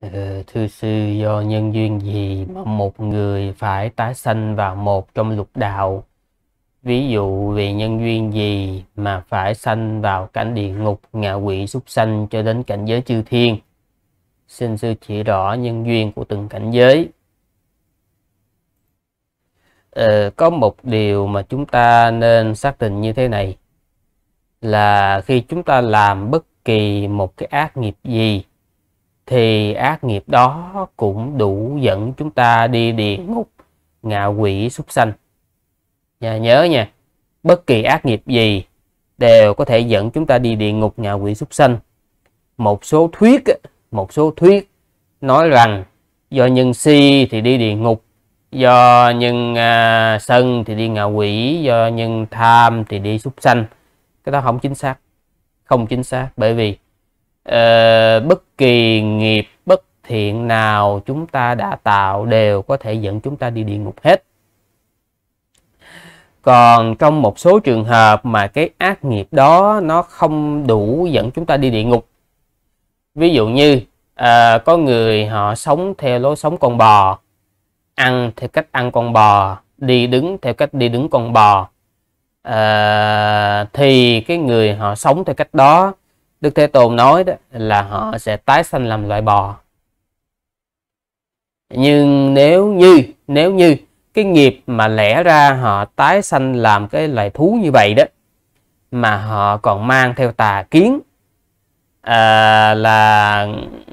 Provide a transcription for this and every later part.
Ừ, thưa sư do nhân duyên gì mà một người phải tái sanh vào một trong lục đạo ví dụ vì nhân duyên gì mà phải sanh vào cảnh địa ngục ngạ quỷ súc sanh cho đến cảnh giới chư thiên xin sư chỉ rõ nhân duyên của từng cảnh giới ờ, có một điều mà chúng ta nên xác định như thế này là khi chúng ta làm bất kỳ một cái ác nghiệp gì thì ác nghiệp đó cũng đủ dẫn chúng ta đi địa ngục ngạ quỷ súc sanh nhà nhớ nha bất kỳ ác nghiệp gì đều có thể dẫn chúng ta đi địa ngục ngạ quỷ súc sanh một số thuyết một số thuyết nói rằng do nhân si thì đi địa ngục do nhân à, sân thì đi ngạ quỷ do nhân tham thì đi súc sanh cái đó không chính xác không chính xác bởi vì uh, bất kỳ nghiệp bất thiện nào chúng ta đã tạo đều có thể dẫn chúng ta đi địa ngục hết còn trong một số trường hợp mà cái ác nghiệp đó nó không đủ dẫn chúng ta đi địa ngục ví dụ như à, có người họ sống theo lối sống con bò ăn theo cách ăn con bò đi đứng theo cách đi đứng con bò à, thì cái người họ sống theo cách đó Đức Thế Tôn nói đó là họ sẽ tái sanh làm loại bò. Nhưng nếu như nếu như cái nghiệp mà lẽ ra họ tái sanh làm cái loài thú như vậy đó mà họ còn mang theo tà kiến à, là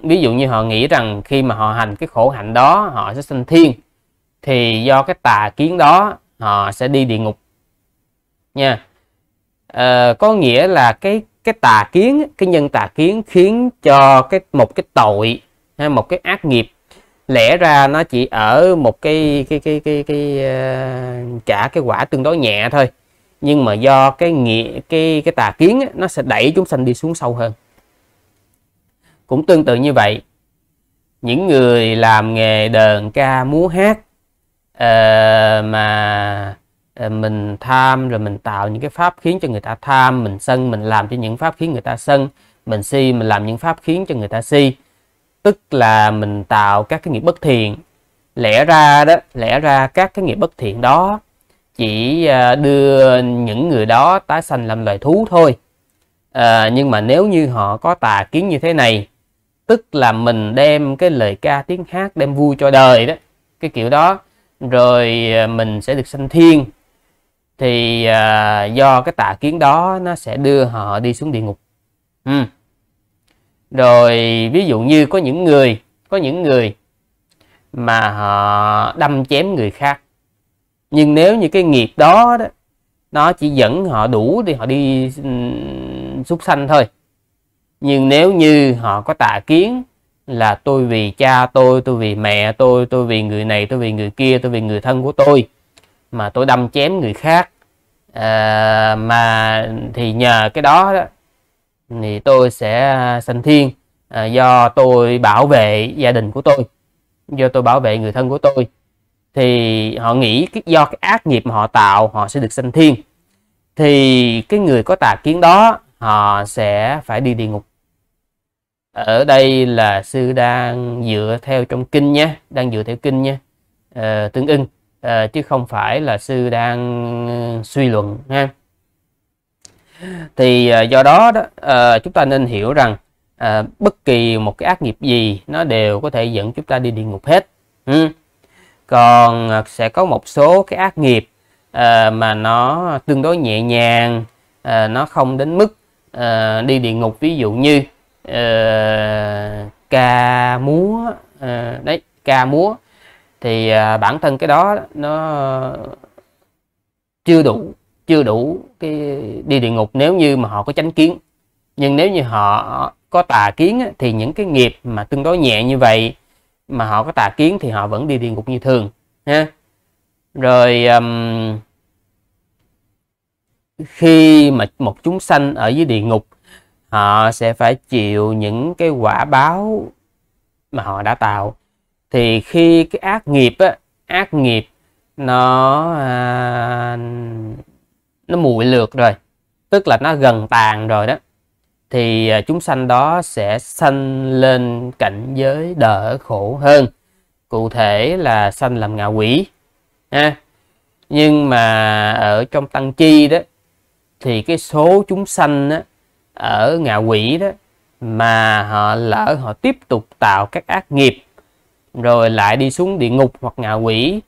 ví dụ như họ nghĩ rằng khi mà họ hành cái khổ hạnh đó họ sẽ sanh thiên thì do cái tà kiến đó họ sẽ đi địa ngục nha à, có nghĩa là cái cái tà kiến cái nhân tà kiến khiến cho cái một cái tội hay một cái ác nghiệp lẽ ra nó chỉ ở một cái cái cái cái cái, ờ, cái uh, trả cái quả tương đối nhẹ thôi nhưng mà do cái nghĩa cái cái tà kiến nó sẽ đẩy chúng sanh đi xuống sâu hơn cũng tương tự như vậy những người làm nghề đờn ca múa hát uh, mà Ờ, mình tham rồi mình tạo những cái pháp khiến cho người ta tham mình sân mình làm cho những pháp khiến người ta sân mình si mình làm những pháp khiến cho người ta si tức là mình tạo các cái nghiệp bất thiện lẽ ra đó lẽ ra các cái nghiệp bất thiện đó chỉ ờ, đưa những người đó tái sanh làm loài thú thôi à, nhưng mà nếu như họ có tà kiến như thế này tức là mình đem cái lời ca tiếng hát đem vui cho đời đó cái kiểu đó rồi mình sẽ được sanh thiên thì à, do cái tà kiến đó nó sẽ đưa họ đi xuống địa ngục ừ. rồi ví dụ như có những người có những người mà họ đâm chém người khác nhưng nếu như cái nghiệp đó, đó nó chỉ dẫn họ đủ thì họ đi ừ, súc sanh thôi nhưng nếu như họ có tà kiến là tôi vì cha tôi tôi vì mẹ tôi tôi vì người này tôi vì người kia tôi vì người thân của tôi mà tôi đâm chém người khác à, mà thì nhờ cái đó, đó thì tôi sẽ à, sanh thiên à, do tôi bảo vệ gia đình của tôi do tôi bảo vệ người thân của tôi thì họ nghĩ cái, do cái ác nghiệp mà họ tạo họ sẽ được sanh thiên thì cái người có tà kiến đó họ sẽ phải đi địa ngục ở đây là sư đang dựa theo trong kinh nhé đang dựa theo kinh nhé à, ờ, tương ưng à, chứ không phải là sư đang ờ, suy luận ha thì à, do đó, đó à, chúng ta nên hiểu rằng à, bất kỳ một cái ác nghiệp gì nó đều có thể dẫn chúng ta đi địa ngục hết ừ. còn à, sẽ có một số cái ác nghiệp à, mà nó tương đối nhẹ nhàng à, nó không đến mức à, đi địa ngục ví dụ như à, ca múa à, đấy ca múa thì à, bản thân cái đó nó chưa đủ chưa đủ cái đi địa ngục nếu như mà họ có chánh kiến nhưng nếu như họ có tà kiến thì những cái nghiệp mà tương đối nhẹ như vậy mà họ có tà kiến thì họ vẫn đi địa ngục như thường ha rồi um, khi mà một chúng sanh ở dưới địa ngục họ sẽ phải chịu những cái quả báo mà họ đã tạo thì khi cái ác nghiệp á, ác nghiệp nó à, nó muội lược rồi tức là nó gần tàn rồi đó thì à, chúng sanh đó sẽ sanh lên cảnh giới đỡ khổ hơn cụ thể là sanh làm ngạ quỷ ha nhưng mà ở trong tăng chi đó thì cái số chúng sanh đó, ở ngạ quỷ đó mà họ lỡ họ tiếp tục tạo các ác nghiệp rồi lại đi xuống địa ngục hoặc ngạ quỷ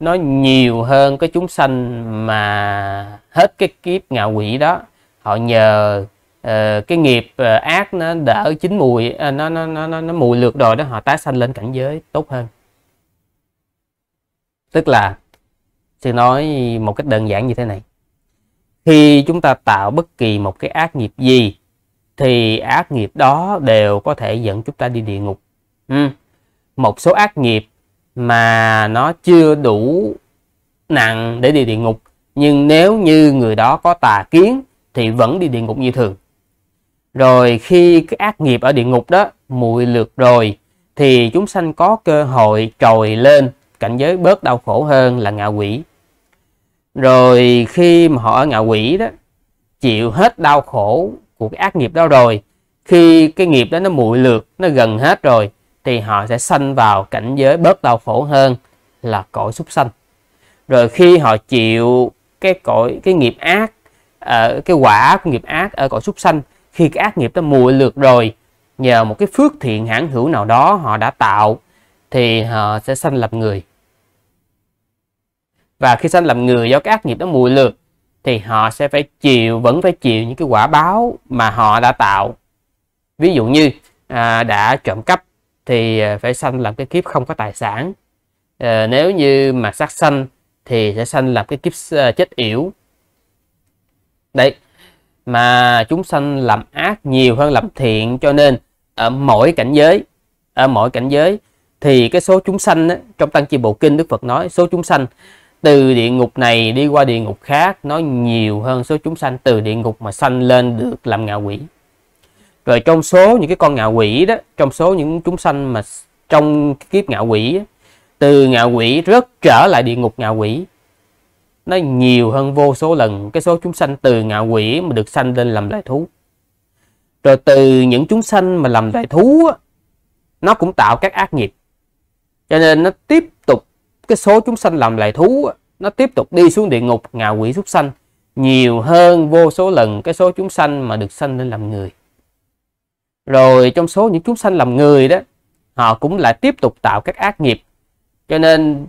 nó nhiều hơn cái chúng sanh mà hết cái kiếp ngạ quỷ đó họ nhờ uh, cái nghiệp uh, ác nó đỡ chín mùi uh, nó, nó nó nó nó mùi lượt rồi đó họ tái sanh lên cảnh giới tốt hơn tức là sẽ nói một cách đơn giản như thế này khi chúng ta tạo bất kỳ một cái ác nghiệp gì thì ác nghiệp đó đều có thể dẫn chúng ta đi địa ngục ừ một số ác nghiệp mà nó chưa đủ nặng để đi địa ngục nhưng nếu như người đó có tà kiến thì vẫn đi địa ngục như thường rồi khi cái ác nghiệp ở địa ngục đó mùi lượt rồi thì chúng sanh có cơ hội trồi lên cảnh giới bớt đau khổ hơn là ngạ quỷ rồi khi mà họ ở ngạ quỷ đó chịu hết đau khổ của cái ác nghiệp đó rồi khi cái nghiệp đó nó muội lượt nó gần hết rồi thì họ sẽ sanh vào cảnh giới bớt đau khổ hơn là cõi súc sanh rồi khi họ chịu cái cõi cái nghiệp ác ở ờ, cái quả của nghiệp ác ở cõi súc sanh khi cái ác nghiệp đã mùi lượt rồi nhờ một cái phước thiện hãn hữu nào đó họ đã tạo thì họ sẽ sanh làm người và khi sanh làm người do cái ác nghiệp đó mùi lượt thì họ sẽ phải chịu vẫn phải chịu những cái quả báo mà họ đã tạo ví dụ như à, đã trộm cắp thì à, phải sanh làm cái kiếp không có tài sản à, nếu như mà sát sanh thì sẽ sanh làm cái kiếp à, chết yểu đấy mà chúng sanh làm ác nhiều hơn làm thiện cho nên ở mỗi cảnh giới ở mỗi cảnh giới thì cái số chúng sanh á, trong tăng chi bộ kinh đức phật nói số chúng sanh từ địa ngục này đi qua địa ngục khác nó nhiều hơn số chúng sanh từ địa ngục mà sanh lên được làm ngạ quỷ rồi trong số những cái con ngạo quỷ đó trong số những chúng sanh mà trong kiếp ngạo quỷ từ ngạo quỷ rất trở lại địa ngục ngạo quỷ nó nhiều hơn vô số lần cái số chúng sanh từ ngạo quỷ mà được sanh lên làm loài thú rồi từ những chúng sanh mà làm loài thú nó cũng tạo các ác nghiệp cho nên nó tiếp tục cái số chúng sanh làm loài thú nó tiếp tục đi xuống địa ngục ngạo quỷ súc sanh nhiều hơn vô số lần cái số chúng sanh mà được sanh lên làm người rồi trong số những chúng sanh làm người đó họ cũng lại tiếp tục tạo các ác nghiệp cho nên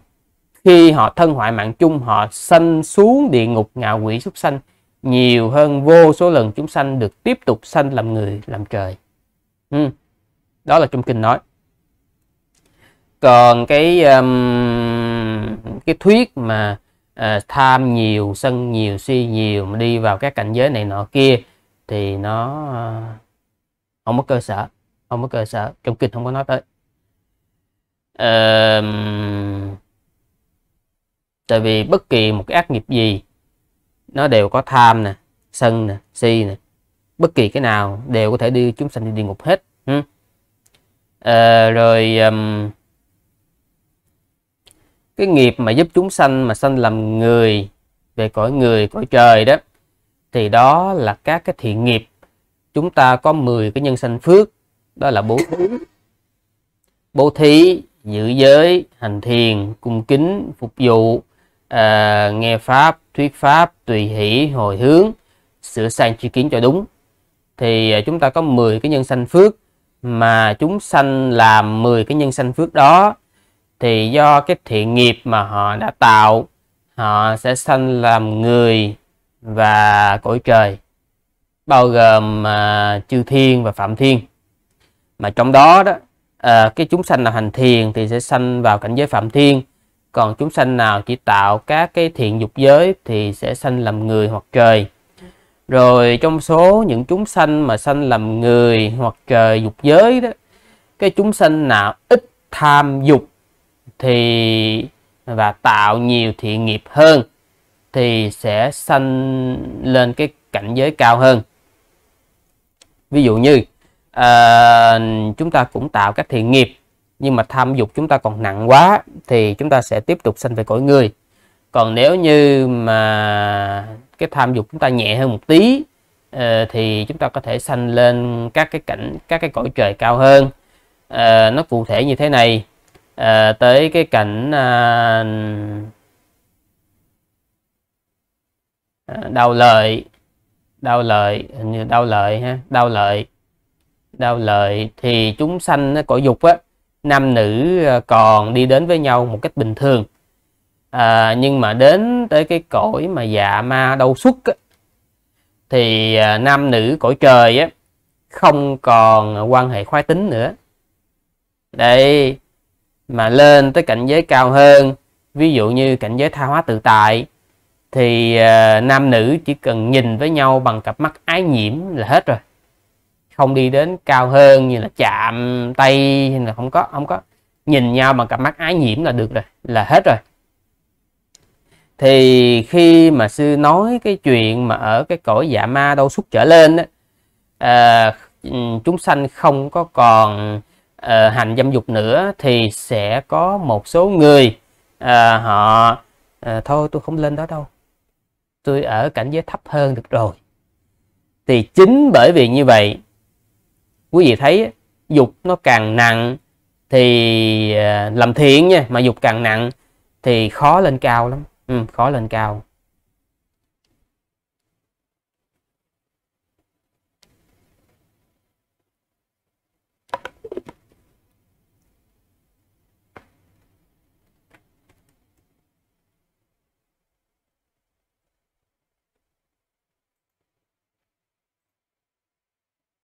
khi họ thân hoại mạng chung họ sanh xuống địa ngục ngạ quỷ súc sanh nhiều hơn vô số lần chúng sanh được tiếp tục sanh làm người làm trời ừ. đó là trong kinh nói còn cái um, cái thuyết mà uh, tham nhiều sân nhiều si nhiều mà đi vào các cảnh giới này nọ kia thì nó uh, không có cơ sở không có cơ sở trong kinh không có nói tới à, tại vì bất kỳ một cái ác nghiệp gì nó đều có tham nè sân nè si nè bất kỳ cái nào đều có thể đưa chúng sanh đi địa ngục hết à, rồi um, cái nghiệp mà giúp chúng sanh mà sanh làm người về cõi người cõi trời đó thì đó là các cái thiện nghiệp chúng ta có 10 cái nhân sanh phước đó là bố thí bố thí giữ giới hành thiền cung kính phục vụ à, nghe pháp thuyết pháp tùy hỷ hồi hướng sửa sang chi kiến cho đúng thì à, chúng ta có 10 cái nhân sanh phước mà chúng sanh làm 10 cái nhân sanh phước đó thì do cái thiện nghiệp mà họ đã tạo họ sẽ sanh làm người và cõi trời bao gồm à, chư thiên và phạm thiên mà trong đó đó à, cái chúng sanh nào hành thiền thì sẽ sanh vào cảnh giới phạm thiên còn chúng sanh nào chỉ tạo các cái thiện dục giới thì sẽ sanh làm người hoặc trời rồi trong số những chúng sanh mà sanh làm người hoặc trời dục giới đó cái chúng sanh nào ít tham dục thì và tạo nhiều thiện nghiệp hơn thì sẽ sanh lên cái cảnh giới cao hơn ví dụ như à, chúng ta cũng tạo các thiện nghiệp nhưng mà tham dục chúng ta còn nặng quá thì chúng ta sẽ tiếp tục sanh về cõi người còn nếu như mà cái tham dục chúng ta nhẹ hơn một tí ờ, thì chúng ta có thể sanh lên các cái cảnh các cái cõi trời cao hơn à, nó cụ thể như thế này à, tới cái cảnh à, đau lợi đau lợi hình như đau lợi ha đau lợi đau lợi thì chúng sanh cõi dục á nam nữ à, còn đi đến với nhau một cách bình thường à, nhưng mà đến tới cái cõi mà dạ ma đau xuất á, thì à, nam nữ cõi trời á không còn quan hệ khoái tính nữa đây mà lên tới cảnh giới cao hơn ví dụ như cảnh giới tha hóa tự tại thì uh, nam nữ chỉ cần nhìn với nhau bằng cặp mắt ái nhiễm là hết rồi không đi đến cao hơn như là chạm tay hay là không có không có nhìn nhau bằng cặp mắt ái nhiễm là được rồi là hết rồi thì khi mà sư nói cái chuyện mà ở cái cõi dạ ma đâu xuất trở lên đó, à, chúng sanh không có còn à, hành dâm dục nữa thì sẽ có một số người à, họ à, thôi tôi không lên đó đâu tôi ở cảnh giới thấp hơn được rồi thì chính bởi vì như vậy quý vị thấy dục nó càng nặng thì à, làm thiện nha mà dục càng nặng thì khó lên cao lắm ừ, khó lên cao